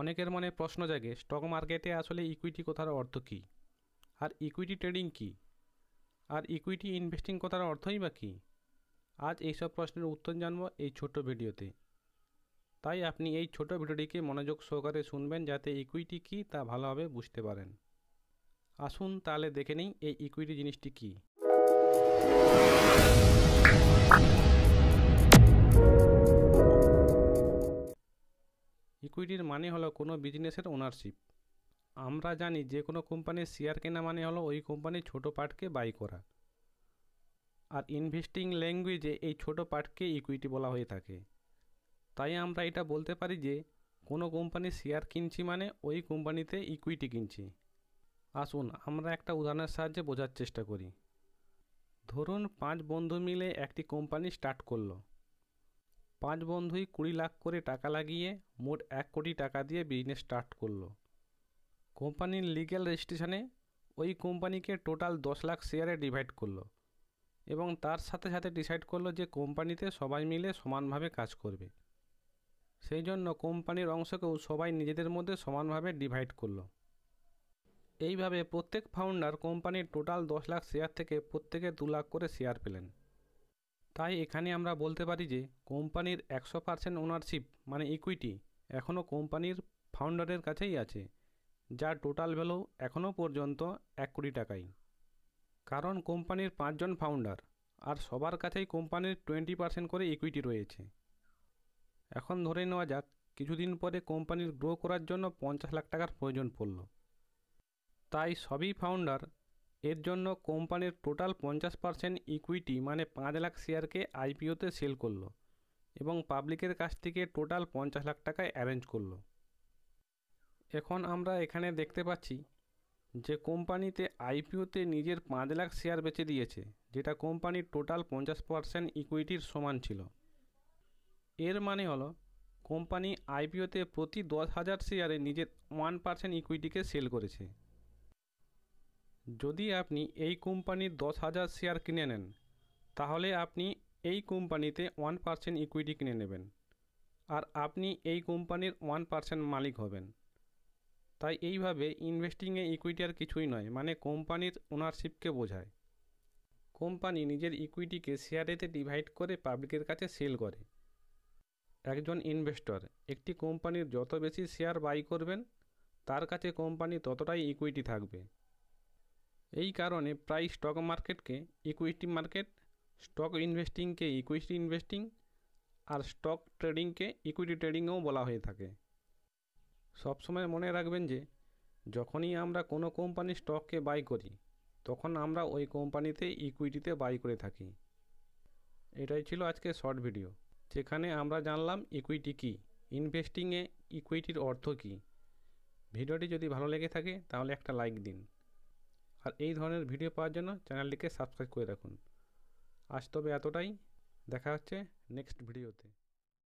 অনেকের মনে প্রশ্ন জাগে স্টক মার্কেটে আসলে ইকুইটি কথার অর্থ কী আর ইকুইটি ট্রেডিং কী আর ইকুইটি ইনভেস্টিং কথার অর্থই বা কী আজ এইসব প্রশ্নের উত্তর জানব এই ছোট ভিডিওতে তাই আপনি এই ছোট ভিডিওটিকে মনোযোগ সহকারে শুনবেন যাতে ইকুইটি কী তা ভালোভাবে বুঝতে পারেন আসুন তাহলে দেখে নিই এই ইকুইটি জিনিসটি কী ইকুইটির মানে হলো কোনো বিজনেসের ওনারশিপ আমরা জানি যে কোনো কোম্পানির শেয়ার কেনা মানে হলো ওই কোম্পানির ছোট পার্টকে বাই করা আর ইনভেস্টিং ল্যাঙ্গুয়েজে এই ছোট পার্টকে ইকুইটি বলা হয়ে থাকে তাই আমরা এটা বলতে পারি যে কোনো কোম্পানির শেয়ার কিনছি মানে ওই কোম্পানিতে ইকুইটি কিনছি আসুন আমরা একটা উদাহরণের সাহায্যে বোঝার চেষ্টা করি ধরুন পাঁচ বন্ধু মিলে একটি কোম্পানি স্টার্ট করলো পাঁচ বন্ধুই কুড়ি লাখ করে টাকা লাগিয়ে মোট এক কোটি টাকা দিয়ে বিজনেস স্টার্ট করলো কোম্পানির লিগ্যাল রেজিস্ট্রেশনে ওই কোম্পানিকে টোটাল দশ লাখ শেয়ারে ডিভাইড করলো এবং তার সাথে সাথে ডিসাইড করলো যে কোম্পানিতে সবাই মিলে সমানভাবে কাজ করবে সেই জন্য কোম্পানির অংশকেও সবাই নিজেদের মধ্যে সমানভাবে ডিভাইড করলো এইভাবে প্রত্যেক ফাউন্ডার কোম্পানির টোটাল দশ লাখ শেয়ার থেকে প্রত্যেকে দু লাখ করে শেয়ার পেলেন তাই এখানে আমরা বলতে পারি যে কোম্পানির একশো পার্সেন্ট ওনারশিপ মানে ইকুইটি এখনও কোম্পানির ফাউন্ডারের কাছেই আছে যার টোটাল ভ্যালু এখনও পর্যন্ত এক কোটি টাকাই কারণ কোম্পানির পাঁচজন ফাউন্ডার আর সবার কাছেই কোম্পানির টোয়েন্টি পার্সেন্ট করে ইকুইটি রয়েছে এখন ধরে নেওয়া যাক কিছুদিন পরে কোম্পানির গ্রো করার জন্য পঞ্চাশ লাখ টাকার প্রয়োজন পড়ল তাই সবই ফাউন্ডার এর জন্য কোম্পানির টোটাল পঞ্চাশ পার্সেন্ট ইকুইটি মানে পাঁচ লাখ শেয়ারকে আইপিওতে সেল করলো এবং পাবলিকের কাছ থেকে টোটাল পঞ্চাশ লাখ টাকায় অ্যারেঞ্জ করলো এখন আমরা এখানে দেখতে পাচ্ছি যে কোম্পানিতে আইপিওতে নিজের পাঁচ লাখ শেয়ার বেচে দিয়েছে যেটা কোম্পানির টোটাল পঞ্চাশ পার্সেন্ট ইকুইটির সমান ছিল এর মানে হলো কোম্পানি আইপিওতে প্রতি দশ হাজার শেয়ারে নিজের ওয়ান পার্সেন্ট ইকুইটিকে সেল করেছে যদি আপনি এই কোম্পানির দশ হাজার শেয়ার কিনে নেন তাহলে আপনি এই কোম্পানিতে ওয়ান পার্সেন্ট ইকুইটি কিনে নেবেন আর আপনি এই কোম্পানির ওয়ান পার্সেন্ট মালিক হবেন তাই এইভাবে ইনভেস্টিংয়ে ইকুইটি আর কিছুই নয় মানে কোম্পানির ওনারশিপকে বোঝায় কোম্পানি নিজের ইকুইটিকে শেয়ারেতে ডিভাইড করে পাবলিকের কাছে সেল করে একজন ইনভেস্টর একটি কোম্পানির যত বেশি শেয়ার বাই করবেন তার কাছে কোম্পানি ততটাই ইকুইটি থাকবে এই কারণে প্রায় স্টক মার্কেটকে ইকুইটি মার্কেট স্টক ইনভেস্টিংকে ইকুইটি ইনভেস্টিং আর স্টক ট্রেডিংকে ইকুইটি ট্রেডিংও বলা হয়ে থাকে সবসময় মনে রাখবেন যে যখনই আমরা কোনো কোম্পানির স্টককে বাই করি তখন আমরা ওই কোম্পানিতে ইকুইটিতে বাই করে থাকি এটাই ছিল আজকে শর্ট ভিডিও যেখানে আমরা জানলাম ইকুইটি কী ইনভেস্টিংয়ে ইকুইটির অর্থ কী ভিডিওটি যদি ভালো লেগে থাকে তাহলে একটা লাইক দিন আর এই ধরনের ভিডিও পাওয়ার জন্য চ্যানেলটিকে সাবস্ক্রাইব করে রাখুন আজ তবে এতটাই দেখা হচ্ছে নেক্সট ভিডিওতে